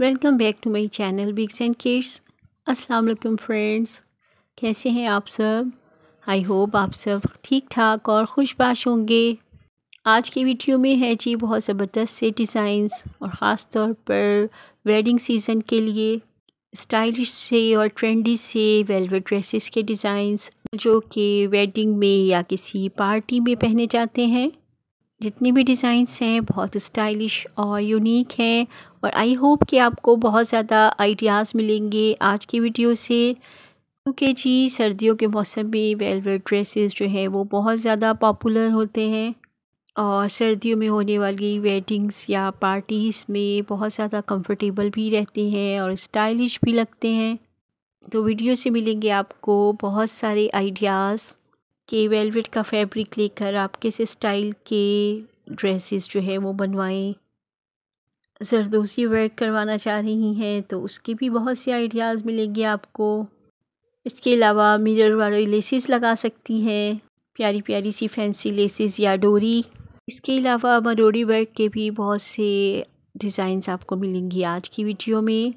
welcome back to my channel Bigs and Kids अस्सलाम वालेकुम friends कैसे हैं आप सब आई होप आप सब ठीक ठाक और खुशबाश होंगे आज की वीडियो में है जी बहुत ज़बरदस्त से डिज़ाइंस और ख़ास तौर पर वेडिंग सीज़न के लिए स्टाइलिश से और ट्रेंडी से वेलवेट ड्रेसेस के डिज़ाइंस जो कि वेडिंग में या किसी पार्टी में पहने जाते हैं जितने भी डिज़ाइंस हैं बहुत स्टाइलिश और यूनिक हैं और आई होप कि आपको बहुत ज़्यादा आइडियाज़ मिलेंगे आज की वीडियो से क्योंकि जी सर्दियों के मौसम में वेलवेट ड्रेसेस जो हैं वो बहुत ज़्यादा पॉपुलर होते हैं और सर्दियों में होने वाली वेडिंग्स या पार्टीज़ में बहुत ज़्यादा कंफर्टेबल भी रहते हैं और स्टाइलिश भी लगते हैं तो वीडियो से मिलेंगे आपको बहुत सारे आइडियाज़ के वेलवेट का फैब्रिक लेकर आप किस स्टाइल के ड्रेसेस जो है वो बनवाएं जरदोजी वर्क करवाना चाह रही हैं तो उसके भी बहुत से आइडियाज़ मिलेंगे आपको इसके अलावा मिरर वाले लेसिस लगा सकती हैं प्यारी प्यारी सी फैंसी लेसिस या डोरी इसके अलावा मरोड़ी वर्क के भी बहुत से डिज़ाइंस आपको मिलेंगी आज की वीडियो में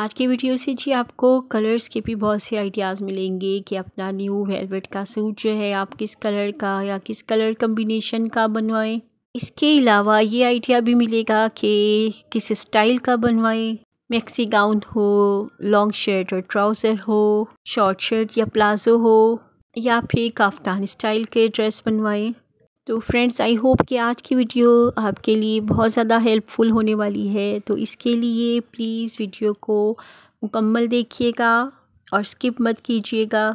आज के वीडियो से जी आपको कलर्स के भी बहुत से आइडियाज़ मिलेंगे कि अपना न्यू वेलवेट का सूट जो है आप किस कलर का या किस कलर कम्बिनेशन का बनवाएं इसके अलावा ये आइडिया भी मिलेगा कि किस स्टाइल का बनवाएं मैक्सी गाउन हो लॉन्ग शर्ट और ट्राउज़र हो शॉर्ट शर्ट या प्लाजो हो या फिर काफ्तान स्टाइल के ड्रेस बनवाएं तो फ्रेंड्स आई होप कि आज की वीडियो आपके लिए बहुत ज़्यादा हेल्पफुल होने वाली है तो इसके लिए प्लीज़ वीडियो को मुकम्मल देखिएगा और स्किप मत कीजिएगा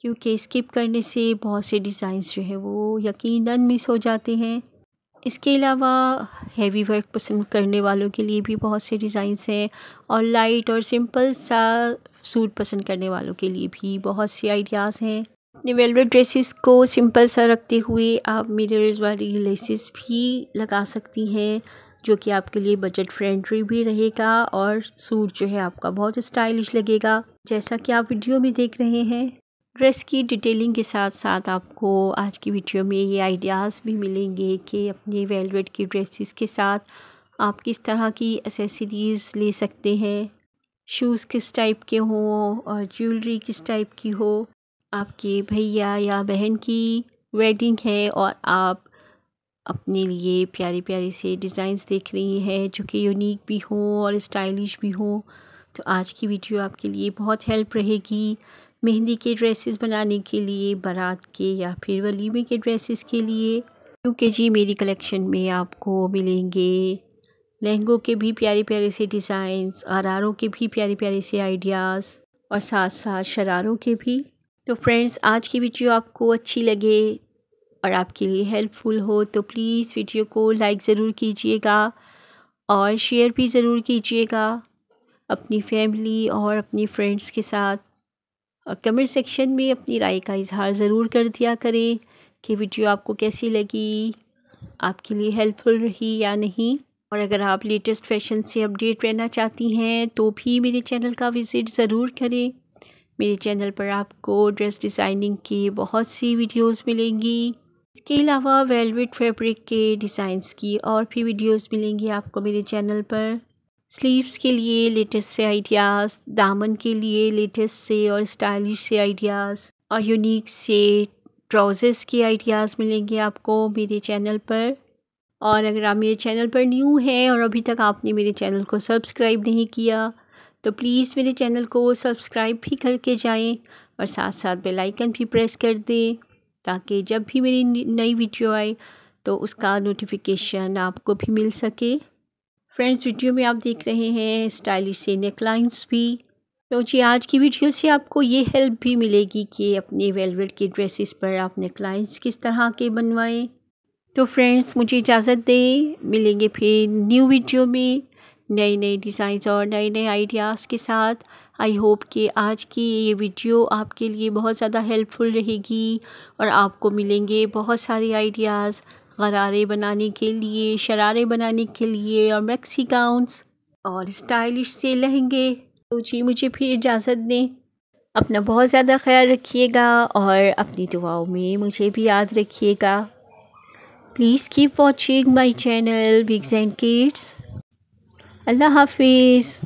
क्योंकि स्किप करने से बहुत से डिज़ाइंस जो है वो यकीनन मिस हो जाते हैं इसके अलावा हैवी वर्क पसंद करने वालों के लिए भी बहुत से डिज़ाइंस हैं और लाइट और सिंपल सा सूट पसंद करने वालों के लिए भी बहुत से आइडियाज़ हैं अपने वेलवेट ड्रेसेस को सिंपल सा रखते हुए आप मिरर्स वाली लेसेस भी लगा सकती हैं जो कि आपके लिए बजट फ्रेंडली भी रहेगा और सूट जो है आपका बहुत स्टाइलिश लगेगा जैसा कि आप वीडियो में देख रहे हैं ड्रेस की डिटेलिंग के साथ साथ आपको आज की वीडियो में ये आइडियाज़ भी मिलेंगे कि अपने वेलवेट की ड्रेसेस के साथ आप किस तरह की एसेसरीज़ ले सकते हैं शूज़ किस टाइप के हों और ज्वेलरी किस टाइप की हो आपके भैया या बहन की वेडिंग है और आप अपने लिए प्यारे प्यारे से डिज़ाइंस देख रही हैं जो कि यूनिक भी हों और स्टाइलिश भी हों तो आज की वीडियो आपके लिए बहुत हेल्प रहेगी मेहंदी के ड्रेसेस बनाने के लिए बारात के या फिर वलीमे के ड्रेसेस के लिए क्योंकि जी मेरी कलेक्शन में आपको मिलेंगे लहंगों के भी प्यारे प्यारे से डिज़ाइंस आरारों के भी प्यारे प्यारे से आइडियाज़ और साथ साथ शरारों के भी तो फ्रेंड्स आज की वीडियो आपको अच्छी लगे और आपके लिए हेल्पफुल हो तो प्लीज़ वीडियो को लाइक ज़रूर कीजिएगा और शेयर भी ज़रूर कीजिएगा अपनी फैमिली और अपनी फ्रेंड्स के साथ कमेंट सेक्शन में अपनी राय का इजहार ज़रूर कर दिया करें कि वीडियो आपको कैसी लगी आपके लिए हेल्पफुल रही या नहीं और अगर आप लेटेस्ट फैशन से अपडेट रहना चाहती हैं तो भी मेरे चैनल का विज़िट ज़रूर करें मेरे चैनल पर आपको ड्रेस डिज़ाइनिंग की बहुत सी वीडियोस मिलेंगी इसके अलावा वेलवेट फैब्रिक के डिज़ाइंस की और भी वीडियोस मिलेंगी आपको मेरे चैनल पर स्लीव्स के लिए लेटेस्ट से आइडियाज़ दामन के लिए लेटेस्ट से और स्टाइलिश से आइडियाज़ और यूनिक से ट्राउज़र्स के आइडियाज़ मिलेंगे आपको मेरे चैनल पर और अगर आप मेरे चैनल पर न्यू हैं और अभी तक आपने मेरे चैनल को सब्सक्राइब नहीं किया तो प्लीज़ मेरे चैनल को सब्सक्राइब भी करके जाएं और साथ साथ बेल आइकन भी प्रेस कर दें ताकि जब भी मेरी नई वीडियो आए तो उसका नोटिफिकेशन आपको भी मिल सके फ्रेंड्स वीडियो में आप देख रहे हैं स्टाइलिश से नेकलाइंस भी तो जी आज की वीडियो से आपको ये हेल्प भी मिलेगी कि अपने वेलवेट के ड्रेसेस पर आप नेकलाइंस किस तरह के बनवाएं तो फ्रेंड्स मुझे इजाज़त दें मिलेंगे फिर न्यू वीडियो में नए नए डिज़ाइंस और नए नए आइडियाज़ के साथ आई होप कि आज की ये वीडियो आपके लिए बहुत ज़्यादा हेल्पफुल रहेगी और आपको मिलेंगे बहुत सारे आइडियाज़ गरारे बनाने के लिए शरारे बनाने के लिए और मैक्सी गाउंस और स्टाइलिश से लहंगे तो जी मुझे फिर इजाज़त दें अपना बहुत ज़्यादा ख्याल रखिएगा और अपनी दुआओं में मुझे भी याद रखिएगा please keep watching my channel Bigs and Kids अल्लाह हाफिज़